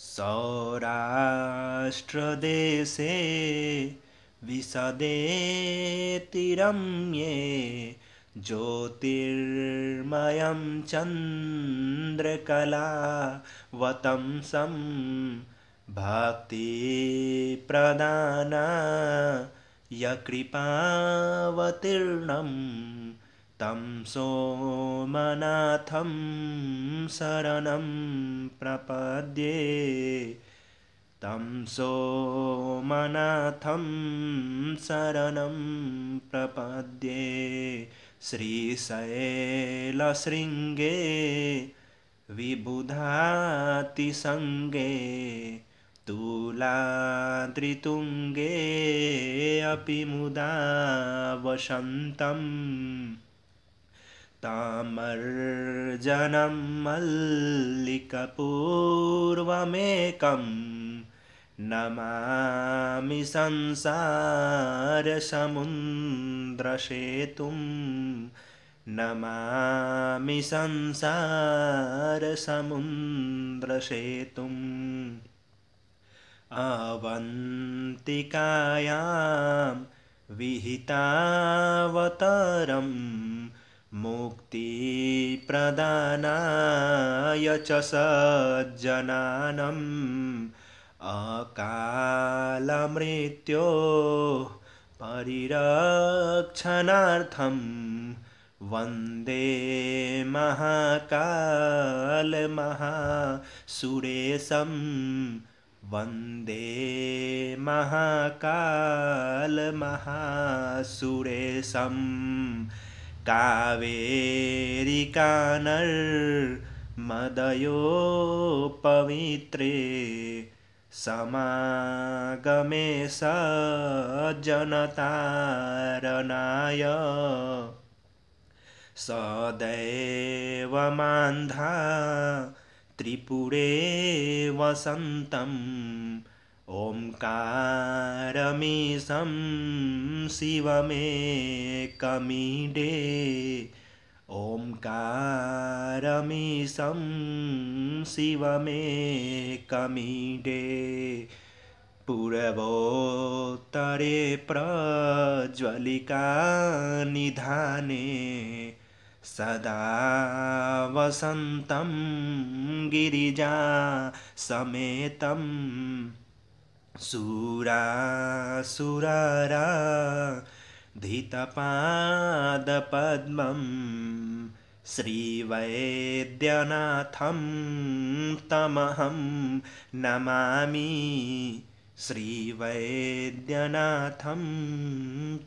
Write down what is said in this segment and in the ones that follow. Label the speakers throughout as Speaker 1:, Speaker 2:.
Speaker 1: सौराष्ट्रदेशे तिरम्ये ज्योतिर्मयं चन्द्रकला वतं सं भक्तिप्रदाना यकृपावतीर्णम् तं सोमनाथं शरणं प्रपद्ये तं सोमनाथं शरणं प्रपद्ये श्रीशैलशृङ्गे विबुधातिसङ्गे तुलाद्रितुङ्गे अपि मुदा वसन्तम् तामर्जनं मल्लिकपूर्वमेकं नमामि संसारसमुन्द्रसेतुं नमामि संसारसमुन्द्रसेतुम् अवन्तिकायां विहितावतरम् मुक्तिप्रदानाय च सज्जनानम् अकालमृत्यो परिरक्षणार्थं वन्दे महाकालमहासुरेशं वन्दे महाकालमहासुरेशम् कावेरिकानर् पवित्रे समागमे स जनतारणाय सदैवमान्धा त्रिपुरे वसन्तम् ॐकार शिव मे कमीडे ॐकारमिष कमीडे पुरवोत्तरे प्रज्वलिका निधाने सदा वसन्तं गिरिजा समेतम् सुरा धितपादपद्मं श्रीवैद्यनाथं तमहं नमामि श्रीवैद्यनाथं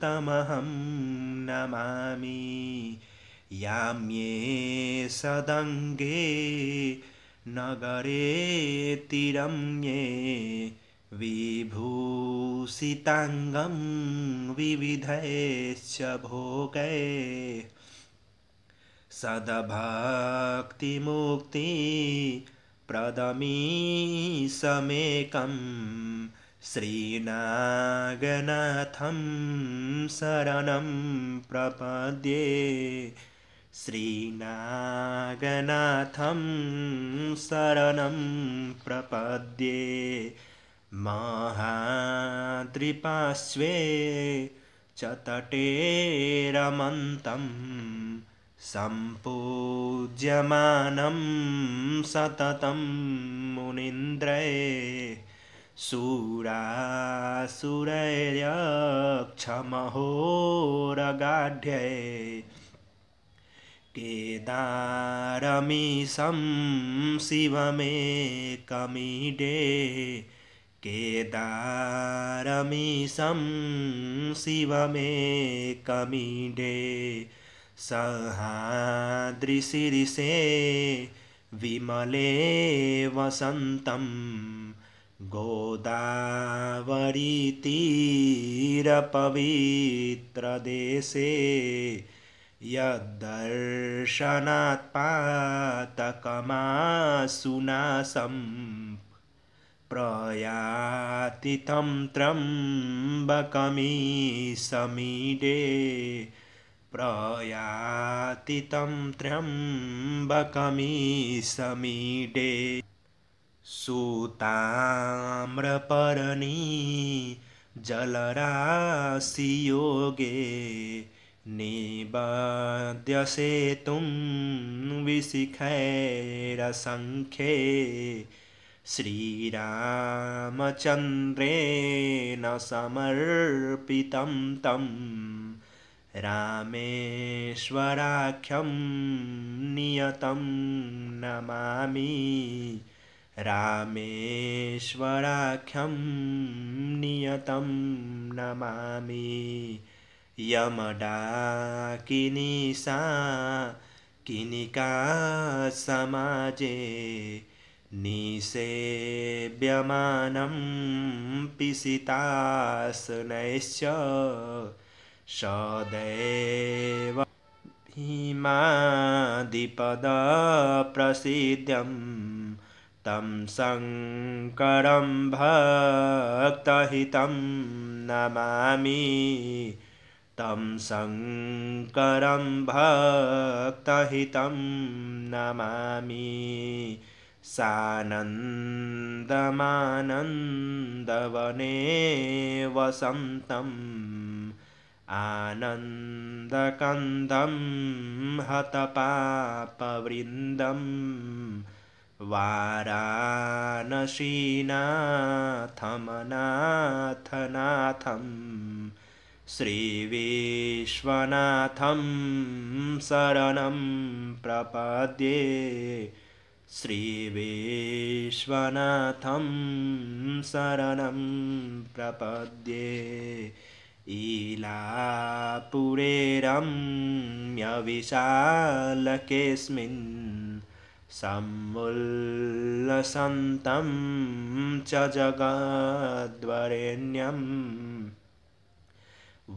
Speaker 1: तमहं नमामि याम्ये सदङ्गे नगरे तिरम्ये विभूषिताङ्गं विविधैश्च भोगे सदभक्तिमुक्ति प्रदमी समेकं श्रीनागनाथं शरणं प्रपद्ये श्रीनागनाथं शरणं प्रपद्ये च चतटे रमन्तं सम्पूज्यमानं सततं मुनीन्द्रये सुरासुरैर्यक्षमहोरगाढ्ये केदारमीशं शिवमे कमीडे केदारमीशं शिवमे कमीण्डे संहादृशिरिषे विमले वसन्तं गोदावरितिरपवित्रदेशे यद्दर्शनात्पातकमाशुनाशम् प्रयाति तं त्रं समीडे प्रयाति तन्त्र्यं बकमि समिडे सुताम्रपरणि योगे निबद्यसेतुं विशिखैरसङ्ख्ये श्रीरामचन्द्रेण समर्पितं तं रामेश्वराख्यं नियतं नमामि रामेश्वराख्यं नियतं नमामि किनिका समाजे निसेव्यमानं पिसितासनैश्च सदैव भीमादिपदप्रसिद्धं तं शङ्करं भक्तहितं नमामि तं शङ्करं भक्तहितं नमामि सानन्दमानन्दवने वसन्तम् आनन्दकन्दं हतपापवृन्दं वारानशीनाथमनाथनाथं श्रीविश्वनाथं शरणं प्रपद्ये श्रीवेश्वनाथं शरणं प्रपद्ये ईलापुरेरम्यविशालकेऽस्मिन् सम्मुल्लसन्तं च जगद्वरेण्यं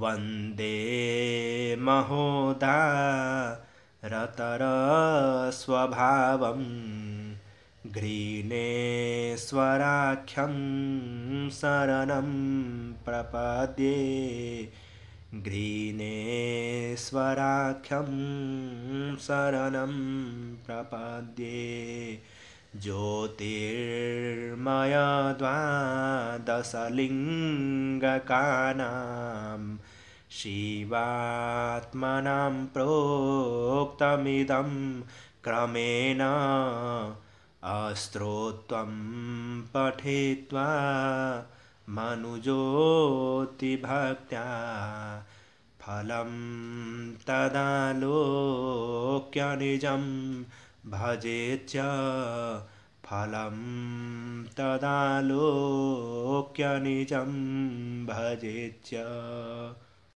Speaker 1: वन्दे महोदारतरस्वभावम् स्वराख्यं शरणं प्रपद्ये स्वराख्यं शरणं प्रपद्ये ज्योतिर्मयद्वादशलिङ्गकानां शिवात्मनां प्रोक्तमिदं क्रमेण अस्त्रोत्वं पठित्वा मनुजोतिभक्त्या फलं तदा लोक्यनिजं भजे च फलं तदा लोक्यनिजं भजे च